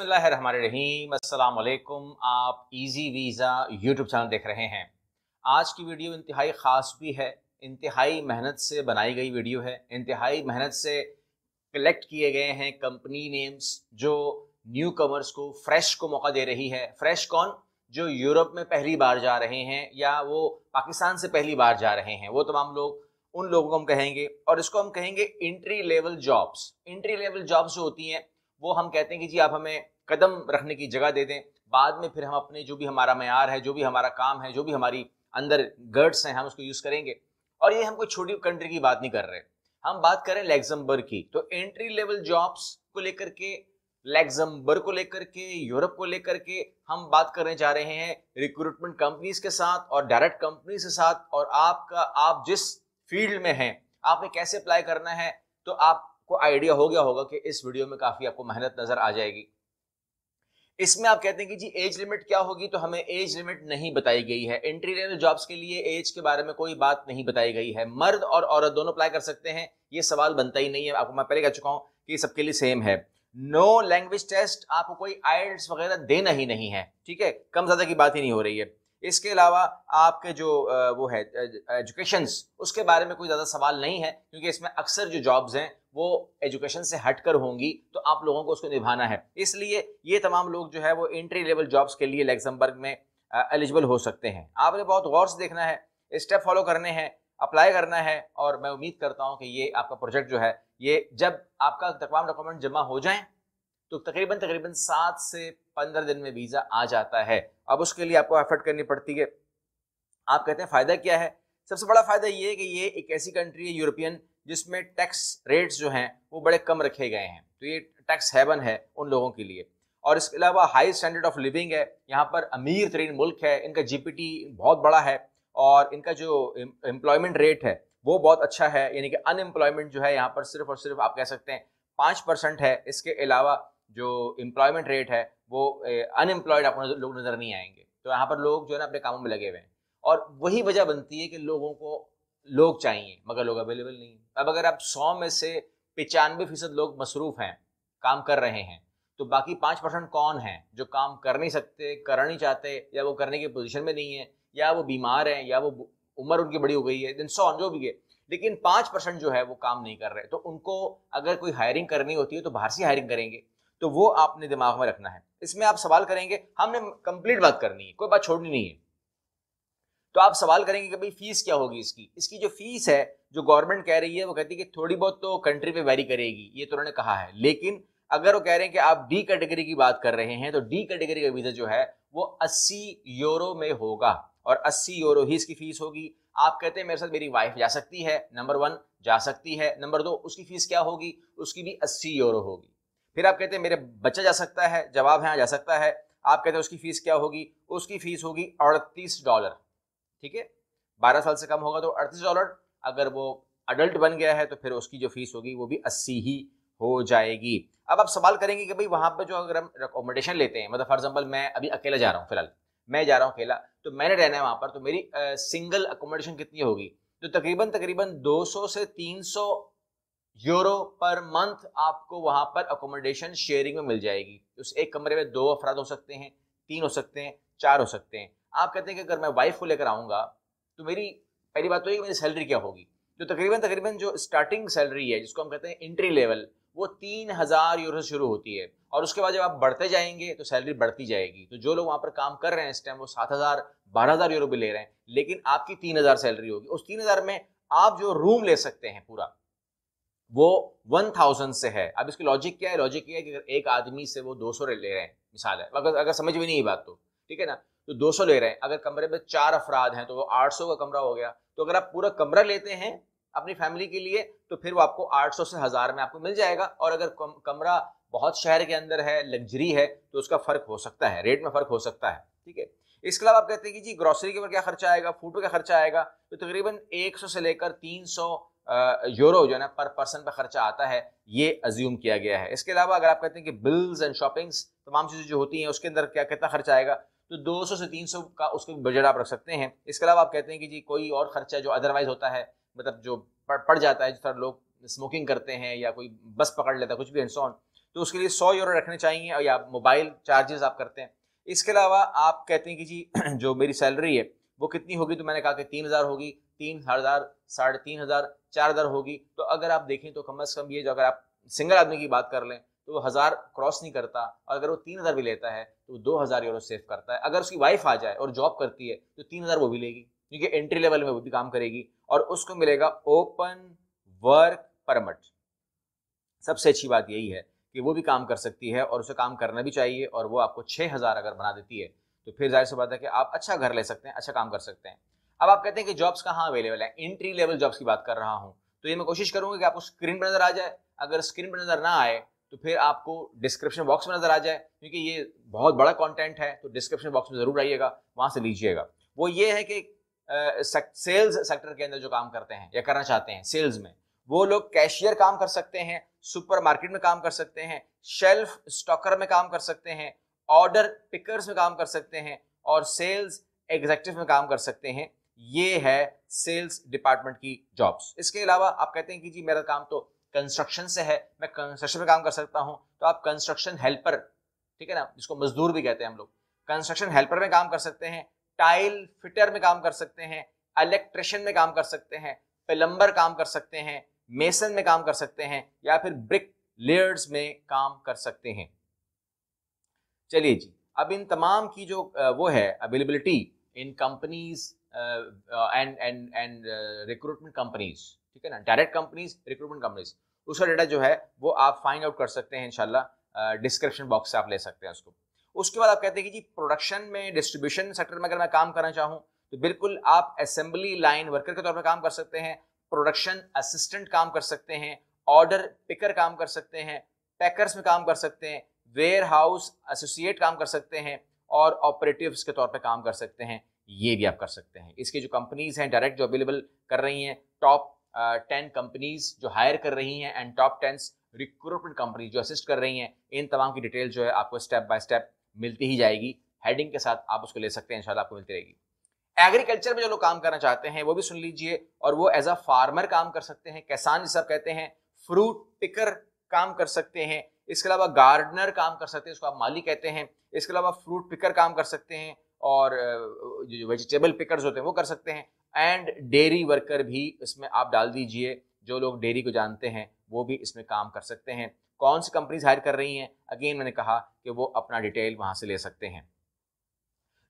बसमीम अल्लाम आप इजी वीज़ा यूट्यूब चैनल देख रहे हैं आज की वीडियो इंतहाई ख़ास भी है इंतहाई मेहनत से बनाई गई वीडियो है इंतहाई मेहनत से कलेक्ट किए गए हैं कंपनी नेम्स जो न्यू कमर्स को फ्रेश को मौका दे रही है फ्रेश कौन जो यूरोप में पहली बार जा रहे हैं या वो पाकिस्तान से पहली बार जा रहे हैं वो तमाम लोग उन लोगों को हम कहेंगे और इसको हम कहेंगे entry level jobs entry level jobs जो होती हैं वो हम कहते हैं कि जी आप हमें कदम रखने की जगह दे दें बाद में फिर हम अपने जो भी हमारा मैार है जो भी हमारा काम है जो भी हमारी अंदर गर्ड्स हैं हम उसको यूज़ करेंगे और ये हम कोई छोटी कंट्री की बात नहीं कर रहे हम बात करें रहे की तो एंट्री लेवल जॉब्स को लेकर के लेग्जमबर्ग को लेकर के यूरोप को लेकर के हम बात करने जा रहे हैं रिक्रूटमेंट कंपनीज के साथ और डायरेक्ट कंपनीज के साथ और आपका आप जिस फील्ड में हैं आपने कैसे अप्लाई करना है तो आप को आइडिया हो गया होगा कि इस वीडियो में काफ़ी आपको मेहनत नज़र आ जाएगी इसमें आप कहते हैं कि जी एज लिमिट क्या होगी तो हमें एज लिमिट नहीं बताई गई है एंट्री लेवल जॉब्स के लिए एज के बारे में कोई बात नहीं बताई गई है मर्द और औरत दोनों अप्लाई कर सकते हैं ये सवाल बनता ही नहीं है आपको मैं पहले कह चुका हूं कि सबके लिए सेम है नो लैंग्वेज टेस्ट आपको कोई आइल्स वगैरह देना ही नहीं है ठीक है कम ज़्यादा की बात ही नहीं हो रही है इसके अलावा आपके जो वो है एजुकेशन उसके बारे में कोई ज़्यादा सवाल नहीं है क्योंकि इसमें अक्सर जो जॉब्स हैं वो एजुकेशन से हटकर होंगी तो आप लोगों को उसको निभाना है इसलिए ये तमाम लोग जो है वो एंट्री लेवल जॉब्स के लिए लग्जमबर्ग में एलिजिबल हो सकते हैं आपने बहुत गौर से देखना है स्टेप फॉलो करने हैं अप्लाई करना है और मैं उम्मीद करता हूँ कि ये आपका प्रोजेक्ट जो है ये जब आपका तमाम डॉक्यूमेंट जमा हो जाएँ तो तकरीबन तकरीबन सात से पंद्रह दिन में वीज़ा आ जाता है अब उसके लिए आपको एफर्ट करनी पड़ती है आप कहते हैं फ़ायदा क्या है सबसे बड़ा फ़ायदा ये है कि ये एक ऐसी कंट्री है यूरोपियन जिसमें टैक्स रेट्स जो हैं वो बड़े कम रखे गए हैं तो ये टैक्स हैवन है उन लोगों के लिए और इसके अलावा हाई स्टैंडर्ड ऑफ लिविंग है यहाँ पर अमीर तरीन मुल्क है इनका जीपीटी बहुत बड़ा है और इनका जो एम्प्लॉयमेंट रेट है वो बहुत अच्छा है यानी कि अनएम्प्लॉयमेंट जो है यहाँ पर सिर्फ और सिर्फ आप कह सकते हैं पाँच परसेंट है इसके अलावा जो एम्प्लॉयमेंट रेट है वो अनएम्प्लॉयड आपको लोग नज़र नहीं आएंगे तो यहाँ पर लोग जो है ना अपने कामों में लगे हुए हैं और वही वजह बनती है कि लोगों को लोग चाहिए मगर लोग अवेलेबल नहीं अब अगर आप सौ में से पचानवे फीसद लोग मसरूफ़ हैं काम कर रहे हैं तो बाकी पाँच परसेंट कौन है जो काम कर नहीं सकते कर नहीं चाहते या वो करने की पोजीशन में नहीं है या वो बीमार हैं या वो उम्र उनकी बड़ी हो गई है दिन सौ जो भी है लेकिन पाँच परसेंट जो है वो काम नहीं कर रहे तो उनको अगर कोई हायरिंग करनी होती है तो बाहर से हायरिंग करेंगे तो वो आपने दिमाग में रखना है इसमें आप सवाल करेंगे हमने कंप्लीट बात करनी है कोई बात छोड़नी नहीं है तो आप सवाल करेंगे कि भाई फीस क्या होगी इसकी इसकी जो फीस है जो गवर्नमेंट कह रही है वो कहती है कि थोड़ी बहुत तो कंट्री पे वेरी करेगी ये तो उन्होंने कहा है लेकिन अगर वो कह रहे हैं कि आप डी कैटेगरी की बात कर रहे हैं तो डी कैटेगरी का वीज़ा जो है वो 80 यूरो में होगा और 80 यूरो ही इसकी फीस होगी आप कहते हैं मेरे साथ मेरी वाइफ जा सकती है नंबर वन जा सकती है नंबर दो उसकी फीस क्या होगी उसकी भी अस्सी यूरो होगी फिर आप कहते हैं मेरे बच्चा जा सकता है जवाब है हाँ, जा सकता है आप कहते हैं उसकी फीस क्या होगी उसकी फीस होगी अड़तीस डॉलर ठीक है बारह साल से कम होगा तो अड़तीस डॉलर अगर वो अडल्ट बन गया है तो फिर उसकी जो फीस होगी वो भी अस्सी ही हो जाएगी अब आप सवाल करेंगे कि भाई वहाँ पर जो अगर हम अकोमोडेशन लेते हैं मतलब फॉर एग्जाम्पल मैं अभी अकेला जा रहा हूँ फिलहाल मैं जा रहा हूँ अकेला तो मैंने रहना है वहाँ पर तो मेरी सिंगल अकोमोडेशन कितनी होगी तो तकरीबन तकरीबन 200 से 300 यूरो पर मंथ आपको वहाँ पर अकोमोडेशन शेयरिंग में मिल जाएगी उस एक कमरे में दो अफराद हो सकते हैं तीन हो सकते हैं चार हो सकते हैं आप कहते हैं कि अगर मैं वाइफ को लेकर आऊँगा तो मेरी पहली बात तो ये कि मेरी सैलरी क्या होगी जो तो तकरीबन तकरीबन जो स्टार्टिंग सैलरी है जिसको हम कहते हैं इंट्री लेवल वो तीन हज़ार यूरो से शुरू होती है और उसके बाद जब आप बढ़ते जाएंगे तो सैलरी बढ़ती जाएगी तो जो लोग वहाँ पर काम कर रहे हैं इस टाइम वो सात हज़ार बारह हज़ार यूरो भी ले रहे हैं लेकिन आपकी तीन हज़ार सैलरी होगी उस तीन हज़ार में आप जो रूम ले सकते हैं पूरा वो वन थाउजेंड से है अब इसकी लॉजिक क्या है लॉजिक ये है कि अगर एक आदमी से वो दो सौ ले रहे हैं मिसाल है अगर अगर समझ में नहीं बात तो ठीक है ना तो दो सौ ले रहे हैं अगर कमरे में चार अफराद हैं तो वो आठ सौ का कमरा हो गया तो अगर आप पूरा कमरा लेते हैं अपनी फैमिली के लिए तो फिर वो आपको आठ सौ से हज़ार में आपको मिल जाएगा और अगर कम, कमरा बहुत शहर के अंदर है लग्जरी है तो उसका फ़र्क हो सकता है रेट में फ़र्क हो सकता है ठीक है इसके अलावा आप कहते हैं कि जी ग्रॉसरी के ऊपर क्या खर्चा आएगा फूड पर क्या खर्चा आएगा तो तकरीबन एक सौ से लेकर तीन सौ यूरो जो है ना पर पर्सन पर खर्चा आता है ये अज्यूम किया गया है इसके अलावा अगर आप कहते हैं कि बिल्स एंड शॉपिंग्स तमाम चीज़ें जो होती हैं उसके अंदर क्या कितना खर्चा आएगा तो 200 से 300 का उसका बजट आप रख सकते हैं इसके अलावा आप कहते हैं कि जी कोई और खर्चा जो अदरवाइज होता है मतलब जो पड़ जाता है जिस तरह लोग स्मोकिंग करते हैं या कोई बस पकड़ लेता है कुछ भी एंड सॉन तो उसके लिए सौ यूरो रखने चाहिए या मोबाइल चार्जेस आप करते हैं इसके अलावा आप कहते हैं कि जी जो मेरी सैलरी है वो कितनी होगी तो मैंने कहा कि तीन हज़ार होगी तीन हज़ार साढ़े तीन हज़ार चार हज़ार होगी तो अगर आप देखें तो कम अज़ कम ये जो अगर आप सिंगल आदमी की बात कर लें तो वो हज़ार क्रॉस नहीं करता और अगर वो तीन हज़ार भी लेता है तो वो दो हज़ार यूरो सेव करता है अगर उसकी वाइफ आ जाए और जॉब करती है तो तीन हज़ार वो भी लेगी क्योंकि एंट्री लेवल में वो भी काम करेगी और उसको मिलेगा ओपन वर्क परमिट सबसे अच्छी बात यही है कि वो भी काम कर सकती है और उसे काम करना भी चाहिए और वो आपको छः हज़ार अगर बना देती है तो फिर जाहिर सी बात है कि आप अच्छा घर ले सकते हैं अच्छा काम कर सकते हैं अब आप कहते हैं कि जॉब्स कहाँ अवेलेबल है एंट्री लेवल जॉब्स की बात कर रहा हूँ तो ये मैं कोशिश करूंगा कि आपको स्क्रीन पर नजर आ जाए अगर स्क्रीन पर नजर ना आए तो फिर आपको डिस्क्रिप्शन बॉक्स में नजर आ जाए क्योंकि ये बहुत बड़ा कंटेंट है तो डिस्क्रिप्शन बॉक्स में जरूर आइएगा वहां से लीजिएगा वो ये है कि सेल्स सेक्टर के अंदर जो काम करते हैं या करना चाहते हैं सेल्स में वो लोग कैशियर काम कर सकते हैं सुपरमार्केट में काम कर सकते हैं शेल्फ स्टॉकर में काम कर सकते हैं ऑर्डर पिकर्स में काम कर सकते हैं और सेल्स एग्जेक्टिव में काम कर सकते हैं ये है सेल्स डिपार्टमेंट की जॉब्स इसके अलावा आप कहते हैं कि जी मेरा काम तो कंस्ट्रक्शन से है मैं कंस्ट्रक्शन में काम कर सकता हूं तो आप कंस्ट्रक्शन हेल्पर ठीक है ना जिसको मजदूर भी कहते हैं हम लोग कंस्ट्रक्शन हेल्पर में काम कर सकते हैं टाइल फिटर में काम कर सकते हैं इलेक्ट्रिशियन में काम कर सकते हैं प्लम्बर काम कर सकते हैं मेसन में काम कर सकते हैं या फिर ब्रिक लेयर्स में काम कर सकते हैं चलिए जी अब इन तमाम की जो वो है availability in companies and and and recruitment companies ठीक है ना डायरेक्ट कंपनीज रिक्रूटमेंट कंपनीज उसका डाटा जो है वो आप फाइंड आउट कर सकते हैं इनशाला डिस्क्रिप्शन बॉक्स से आप ले सकते हैं उसको उसके बाद आप कहते हैं कि जी प्रोडक्शन में डिस्ट्रीब्यूशन सेक्टर में अगर मैं काम करना चाहूँ तो बिल्कुल आप असेंबली लाइन वर्कर के तौर पर काम कर सकते हैं प्रोडक्शन असिस्टेंट काम कर सकते हैं ऑर्डर पिकर काम कर सकते हैं पैकर्स में काम कर सकते हैं वेयर हाउस एसोसिएट काम कर सकते हैं और ऑपरेटिव्स के तौर पे काम कर सकते हैं ये भी आप कर सकते हैं इसकी जो कंपनीज़ हैं डायरेक्ट जो अवेलेबल कर रही हैं टॉप टेन कंपनीज़ जो हायर कर रही हैं and top ten recruitment company जो असिस्ट कर रही हैं इन तमाम की डिटेल जो है आपको स्टेप बाय स्टेप मिलती ही जाएगी हेडिंग के साथ आप उसको ले सकते हैं इंशाल्लाह आपको मिलती रहेगी एग्रीकल्चर में जो लोग काम करना चाहते हैं वो भी सुन लीजिए और वो एज अ फार्मर काम कर सकते हैं किसान जिस कहते हैं फ्रूट पिकर काम कर सकते हैं इसके अलावा गार्डनर काम कर सकते हैं इसको आप माली कहते हैं इसके अलावा फ्रूट पिकर काम कर सकते हैं और जो वेजिटेबल पिकर्स होते हैं वो कर सकते हैं एंड डेयरी वर्कर भी इसमें आप डाल दीजिए जो लोग डेयरी को जानते हैं वो भी इसमें काम कर सकते हैं कौन सी कंपनीज हायर कर रही हैं अगेन मैंने कहा कि वो अपना डिटेल वहाँ से ले सकते हैं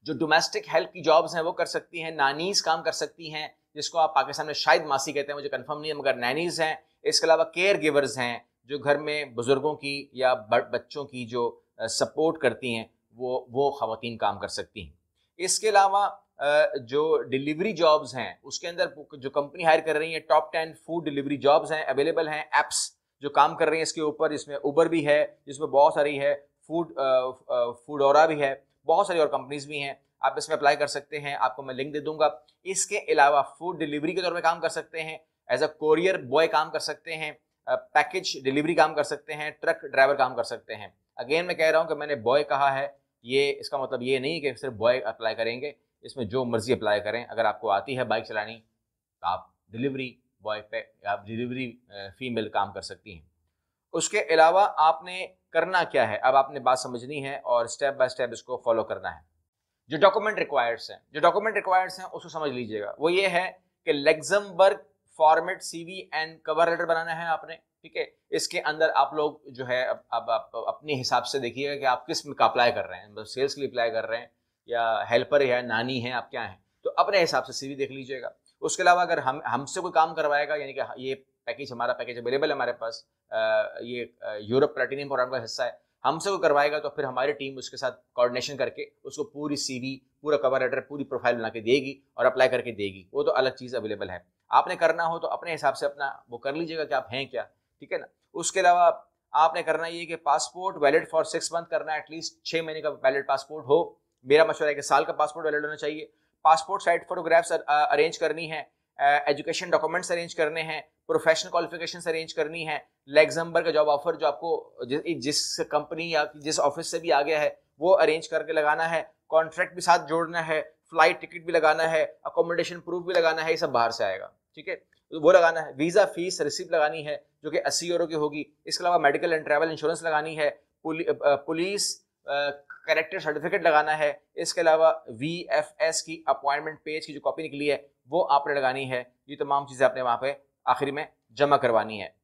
जो डोमेस्टिक हेल्प की जॉब्स हैं वो कर सकती हैं नानीज काम कर सकती हैं जिसको आप पाकिस्तान में शायद मासी कहते हैं मुझे कंफर्म नहीं है मगर नैनीज हैं इसके अलावा केयर गिवर्स हैं जो घर में बुज़ुर्गों की या बच्चों की जो सपोर्ट करती हैं वो वो ख़वान काम कर सकती हैं इसके अलावा जो डिलीवरी जॉब्स हैं उसके अंदर जो कंपनी हायर कर रही है top ten food delivery jobs हैं अवेलेबल हैं एप्स जो काम कर रहे हैं इसके ऊपर इसमें उबर भी है जिसमें बहुत सारी है फूड फूड और भी है बहुत सारी और कंपनीज भी हैं आप इसमें अप्लाई कर सकते हैं आपको मैं लिंक दे दूंगा इसके अलावा फूड डिलीवरी के तौर पर काम कर सकते हैं एज अ कोरियर बॉय काम कर सकते हैं पैकेज डिलीवरी काम कर सकते हैं ट्रक ड्राइवर काम कर सकते हैं अगेन मैं कह रहा हूँ कि मैंने बॉय कहा है ये इसका मतलब ये नहीं कि सिर्फ बॉय अप्लाई करेंगे इसमें जो मर्जी अप्लाई करें अगर आपको आती है बाइक चलानी तो आप डिलीवरी बॉय पे आप डिलीवरी फीमेल काम कर सकती हैं उसके अलावा आपने करना क्या है अब आपने बात समझनी है और स्टेप बाय स्टेप इसको फॉलो करना है जो डॉक्यूमेंट रिक्वायर्ड्स हैं जो डॉक्यूमेंट रिक्वायर्ड्स हैं उसको समझ लीजिएगा वो ये है कि Luxembourg format CV and cover letter बनाना है आपने ठीक है इसके अंदर आप लोग जो है अब आप अपने हिसाब से देखिएगा कि आप किस का अप्लाई कर रहे हैं मतलब सेल्स के लिए अप्लाई कर रहे हैं या हेल्पर है नानी है आप क्या हैं तो अपने हिसाब से सीवी देख लीजिएगा उसके अलावा अगर हम हमसे कोई काम करवाएगा यानी कि ये पैकेज हमारा पैकेज अवेलेबल है हमारे पास ये यूरोप प्लेटिनियम प्रोग्राम का हिस्सा है हमसे कोई करवाएगा तो फिर हमारी टीम उसके साथ कोऑर्डिनेशन करके उसको पूरी सीवी पूरा कवर लेटर पूरी प्रोफाइल बना के देगी और अप्लाई करके देगी वो तो अलग चीज़ अवेलेबल है आपने करना हो तो अपने हिसाब से अपना वो कर लीजिएगा कि आप हैं क्या ठीक है ना उसके अलावा आपने करना ये कि passport valid for six month करना है एटलीस्ट छः महीने का वैलिड पासपोर्ट हो मेरा मशवरा है कि साल का पासपोर्ट वैलिड होना चाहिए पासपोर्ट साइट फोटोग्राफ्स अरेंज करनी है एजुकेशन डॉक्यूमेंट्स अरेंज करने हैं प्रोफेशनल क्वालिफिकेशन अरेंज करनी है लेग्जम्बर का जॉब ऑफर जो आपको जिस कंपनी या जिस ऑफिस से भी आ गया है वो अरेंज करके लगाना है कॉन्ट्रैक्ट भी साथ जोड़ना है फ्लाइट टिकट भी लगाना है अकोमोडेशन प्रूफ भी लगाना है ये सब बाहर से आएगा ठीक है तो वो लगाना है वीज़ा फीस रिसिप्ट लगानी है जो कि अस्सी यूरो की होगी इसके अलावा मेडिकल एंड ट्रैवल इंश्योरेंस लगानी है पुलिस करेक्टर सर्टिफिकेट लगाना है इसके अलावा वी एफ एस की अपॉइंटमेंट पेज की जो कॉपी निकली है वो आपने लगानी है ये तमाम चीज़ें आपने वहाँ पे आखिर में जमा करवानी है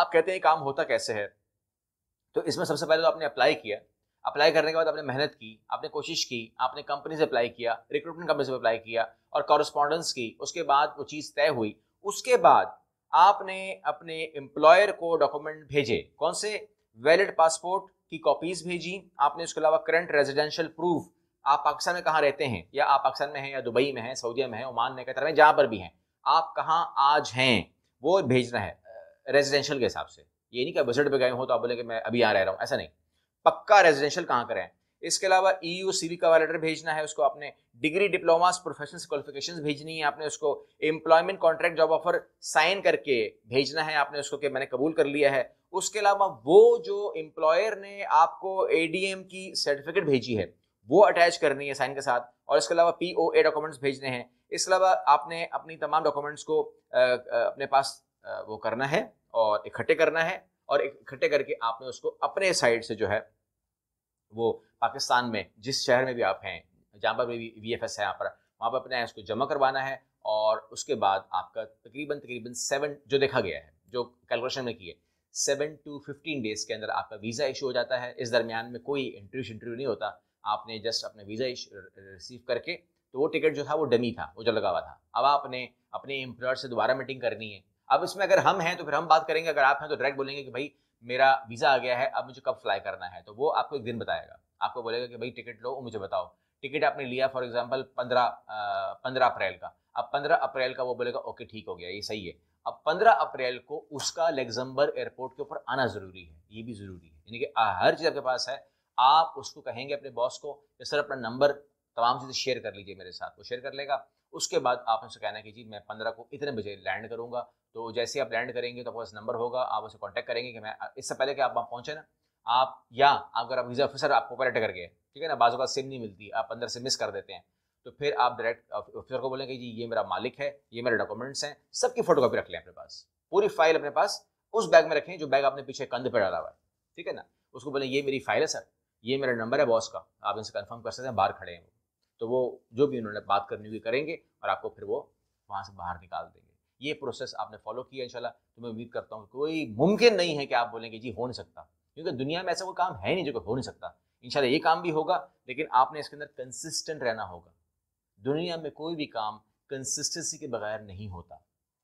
आप कहते हैं काम होता कैसे है तो इसमें सबसे पहले तो आपने अप्लाई किया अप्लाई करने के बाद आपने मेहनत की आपने कोशिश की आपने कंपनी से अप्लाई किया रिक्रूटमेंट कंपनी से अप्लाई किया और कॉरस्पॉन्डेंस की उसके बाद वो चीज़ तय हुई उसके बाद आपने अपने एम्प्लॉयर को डॉक्यूमेंट भेजे कौन से वैलिड पासपोर्ट की कॉपीज भेजी आपने उसके अलावा करंट रेजिडेंशियल प्रूफ आप पाकिस्तान में कहाँ रहते हैं या आप पाकिस्तान में हैं या दुबई में हैं सऊदी में हैं ओमान में कतर में जहाँ पर भी हैं आप कहाँ आज हैं वो भेजना है रेजिडेंशियल के हिसाब से ये नहीं कि विजिट पर गए हो तो आप बोले कि मैं अभी यहाँ रह रहा हूँ ऐसा नहीं पक्का रेजिडेंशियल कहाँ करें इसके अलावा E U C V cover letter भेजना है उसको आपने डिग्री डिप्लोमास प्रोफेशनल क्वालिफिकेशन भेजनी है आपने उसको employment contract job offer sign करके भेजना है आपने उसको कि मैंने कबूल कर लिया है उसके अलावा वो जो एम्प्लॉयर ने आपको ए की सर्टिफिकेट भेजी है वो अटैच करनी है साइन के साथ और इसके अलावा पी ओ ए डॉक्यूमेंट्स भेजने हैं इसके अलावा आपने अपनी तमाम डॉक्यूमेंट्स को आ, अपने पास आ, वो करना है और इकट्ठे करना है और इकट्ठे करके आपने उसको अपने साइड से जो है वो पाकिस्तान में जिस शहर में भी आप हैं जहाँ पर भी वी एफ एस है यहाँ पर वहाँ पर अपने उसको जमा करवाना है और उसके बाद आपका तकरीबन तकरीबन सेवन जो देखा गया है जो कैलकुलेशन में किए सेवन टू फिफ्टीन डेज़ के अंदर आपका वीज़ा इशू हो जाता है इस दरमियान में कोई इंटरव्यू शंटरव्यू नहीं होता आपने जस्ट अपना वीज़ा रिसीव करके तो वो टिकट जो था वो डमी था वो जो लगा हुआ था अब आपने अपने एम्प्लॉयर से दोबारा मीटिंग करनी है अब इसमें अगर हम हैं तो फिर हम बात करेंगे अगर आप हैं तो डायरेक्ट बोलेंगे कि भाई मेरा वीज़ा आ गया है अब मुझे कब फ्लाई करना है तो वो आपको एक दिन बताएगा आपको बोलेगा कि भाई टिकट लो मुझे बताओ टिकट आपने लिया फॉर एग्जाम्पल पंद्रह पंद्रह अप्रैल का अब पंद्रह अप्रैल का वो बोलेगा ओके ठीक हो गया ये सही है अब पंद्रह अप्रैल को उसका लेग्जम्बर एयरपोर्ट के ऊपर आना ज़रूरी है ये भी ज़रूरी है यानी कि हर चीज़ आपके पास है आप उसको कहेंगे अपने बॉस को कि सर अपना नंबर तमाम चीज़ें शेयर कर लीजिए मेरे साथ वो शेयर कर लेगा उसके बाद आप उनसे कहना कि जी मैं पंद्रह को इतने बजे लैंड करूँगा तो जैसे आप लैंड करेंगे तो आपके पास नंबर होगा आप उसे कॉन्टैक्ट करेंगे कि मैं इससे पहले कि आप वहाँ पहुँचे ना आप या अगर आप वीज़ा ऑफिसर आपको पलट कर गए ठीक है ना बाजू का सिम नहीं मिलती आप अंदर से मिस कर देते हैं तो फिर आप डायरेक्ट ऑफिसर को बोलेंगे जी ये मेरा मालिक है ये मेरे डॉक्यूमेंट्स हैं सबकी फोटोकॉपी रख लें अपने पास पूरी फाइल अपने पास उस बैग में रखें जो बैग आपने पीछे कंध पर डाला हुआ है ठीक है ना उसको बोलें ये मेरी फाइल है सर ये मेरा नंबर है बॉस का आप इनसे कन्फर्म कर सकते हैं बाहर खड़े हैं वो तो वो जो भी उन्होंने बात करनी हुई करेंगे और आपको फिर वो वहाँ से बाहर निकाल देंगे ये प्रोसेस आपने फॉलो किया इंशाल्लाह तो मैं उम्मीद करता हूँ कोई मुमकिन नहीं है कि आप बोलेंगे जी हो नहीं सकता क्योंकि दुनिया में ऐसा कोई काम है नहीं जो हो नहीं सकता इंशाल्लाह ये काम भी होगा लेकिन आपने इसके अंदर कंसिस्टेंट रहना होगा दुनिया में कोई भी काम कंसिस्टेंसी के बगैर नहीं होता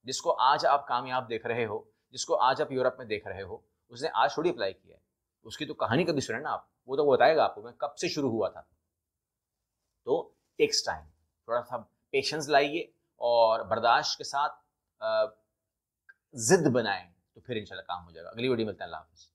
जिसको आज आप कामयाब देख रहे हो जिसको आज आप यूरोप में देख रहे हो उसने आज थोड़ी अप्लाई किया है उसकी तो कहानी कभी सुने ना आप वो तो बताएगा आपको मैं कब से शुरू हुआ था तो टेक्स टाइम थोड़ा सा पेशेंस लाइए और बर्दाश्त के साथ ज़िद बनाएं तो फिर इंशाल्लाह काम हो जाएगा अगली वीडियो मिलते हैं अल्लाह हाफिज़